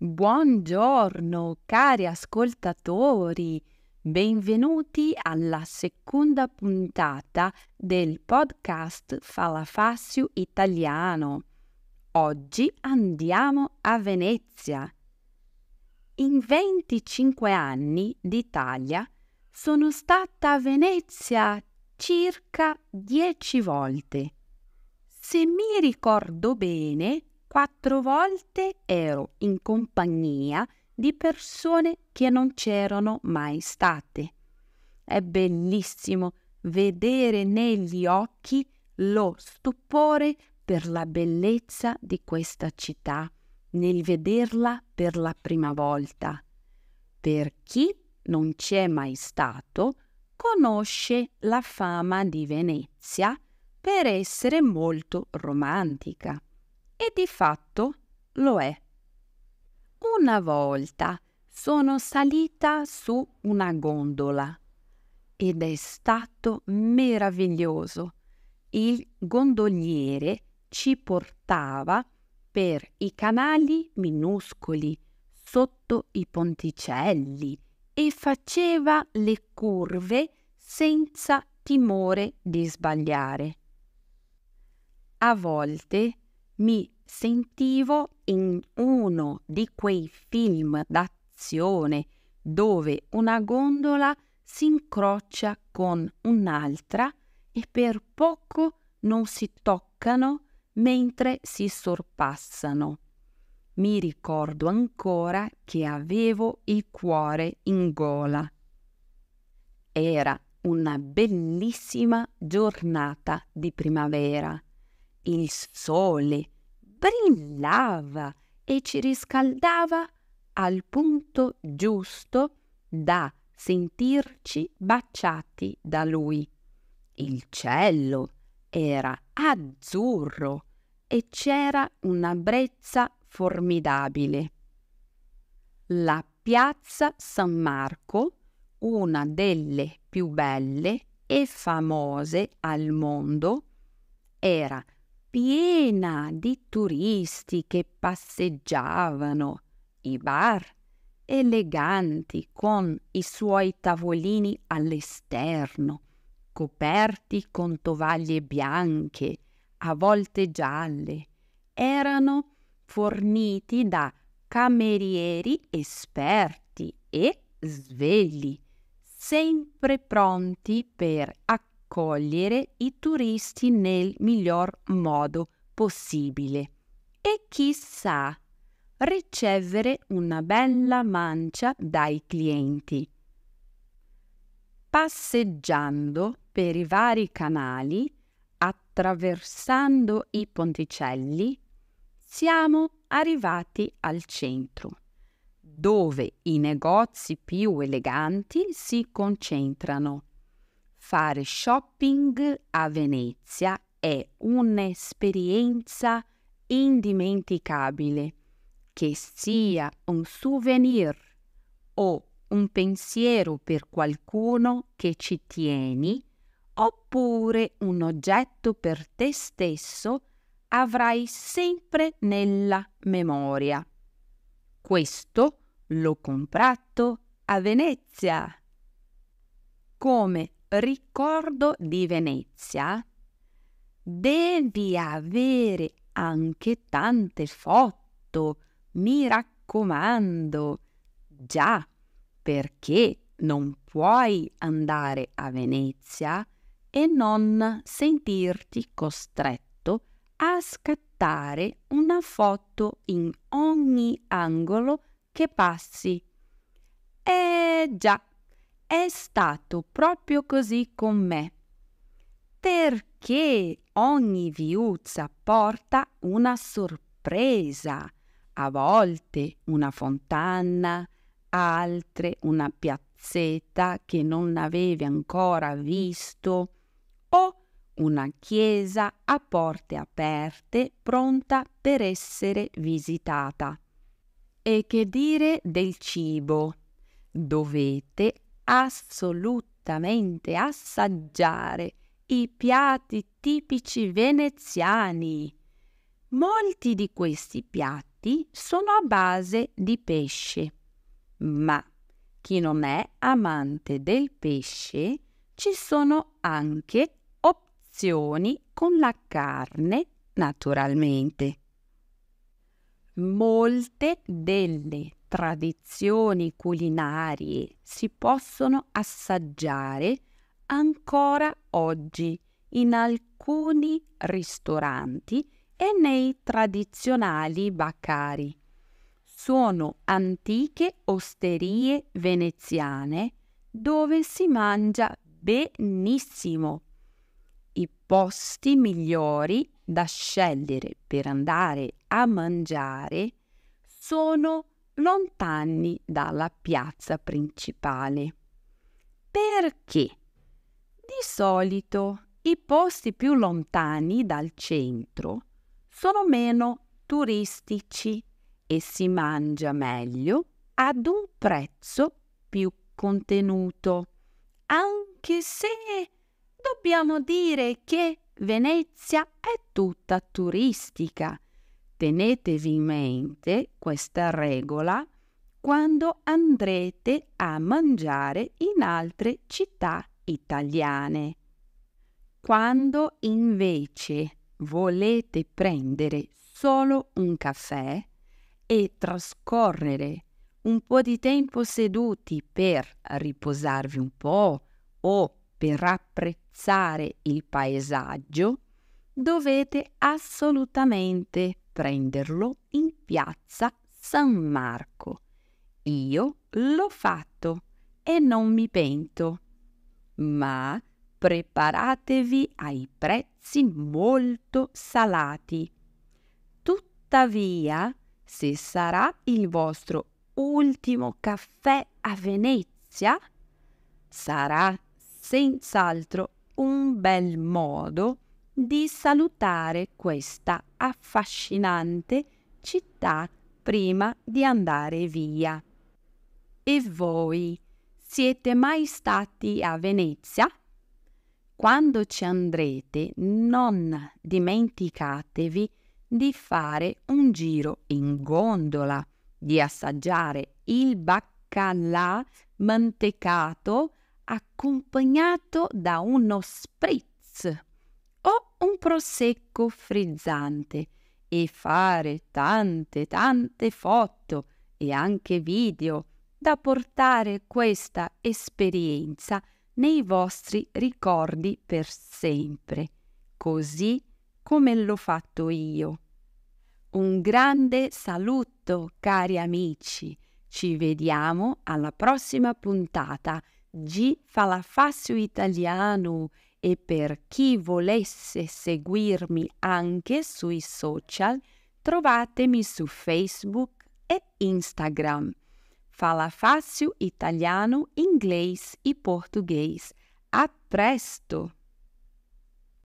Buongiorno cari ascoltatori, benvenuti alla seconda puntata del podcast Falafassiu Italiano. Oggi andiamo a Venezia. In 25 anni d'Italia sono stata a Venezia circa 10 volte. Se mi ricordo bene, quattro volte ero in compagnia di persone che non c'erano mai state. È bellissimo vedere negli occhi lo stupore per la bellezza di questa città nel vederla per la prima volta. Per chi non c'è mai stato, conosce la fama di Venezia per essere molto romantica e di fatto lo è. Una volta sono salita su una gondola ed è stato meraviglioso. Il gondoliere ci portava per i canali minuscoli sotto i ponticelli e faceva le curve senza timore di sbagliare. A volte mi sentivo in uno di quei film d'azione dove una gondola si incrocia con un'altra e per poco non si toccano mentre si sorpassano. Mi ricordo ancora che avevo il cuore in gola. Era una bellissima giornata di primavera. Il sole brillava e ci riscaldava al punto giusto da sentirci baciati da lui. Il cielo era azzurro e c'era una brezza formidabile. La piazza San Marco, una delle più belle e famose al mondo, era piena di turisti che passeggiavano, i bar eleganti con i suoi tavolini all'esterno, coperti con tovaglie bianche, a volte gialle, erano forniti da camerieri esperti e svegli, sempre pronti per accogliere accogliere i turisti nel miglior modo possibile e chissà ricevere una bella mancia dai clienti. Passeggiando per i vari canali, attraversando i ponticelli, siamo arrivati al centro, dove i negozi più eleganti si concentrano Fare shopping a Venezia è un'esperienza indimenticabile, che sia un souvenir o un pensiero per qualcuno che ci tieni, oppure un oggetto per te stesso, avrai sempre nella memoria. Questo l'ho comprato a Venezia. Come ricordo di Venezia, devi avere anche tante foto, mi raccomando. Già, perché non puoi andare a Venezia e non sentirti costretto a scattare una foto in ogni angolo che passi. Eh già, è stato proprio così con me. Perché ogni viuzza porta una sorpresa, a volte una fontana, altre una piazzetta che non avevi ancora visto o una chiesa a porte aperte pronta per essere visitata. E che dire del cibo? Dovete assolutamente assaggiare i piatti tipici veneziani. Molti di questi piatti sono a base di pesce, ma chi non è amante del pesce ci sono anche opzioni con la carne naturalmente. Molte delle tradizioni culinarie si possono assaggiare ancora oggi in alcuni ristoranti e nei tradizionali baccari. Sono antiche osterie veneziane dove si mangia benissimo. I posti migliori da scegliere per andare a mangiare sono lontani dalla piazza principale. Perché? Di solito i posti più lontani dal centro sono meno turistici e si mangia meglio ad un prezzo più contenuto, anche se dobbiamo dire che Venezia è tutta turistica Tenetevi in mente questa regola quando andrete a mangiare in altre città italiane. Quando invece volete prendere solo un caffè e trascorrere un po' di tempo seduti per riposarvi un po' o per apprezzare il paesaggio, dovete assolutamente prenderlo in piazza San Marco. Io l'ho fatto e non mi pento. Ma preparatevi ai prezzi molto salati. Tuttavia, se sarà il vostro ultimo caffè a Venezia, sarà senz'altro un bel modo di salutare questa affascinante città prima di andare via. E voi siete mai stati a Venezia? Quando ci andrete non dimenticatevi di fare un giro in gondola, di assaggiare il baccalà mantecato accompagnato da uno spritz un prosecco frizzante e fare tante tante foto e anche video da portare questa esperienza nei vostri ricordi per sempre, così come l'ho fatto io. Un grande saluto, cari amici. Ci vediamo alla prossima puntata. G fa la fascio italiano e per chi volesse seguirmi anche sui social, trovatemi su Facebook e Instagram. Fala fácil italiano, inglês e português. A presto!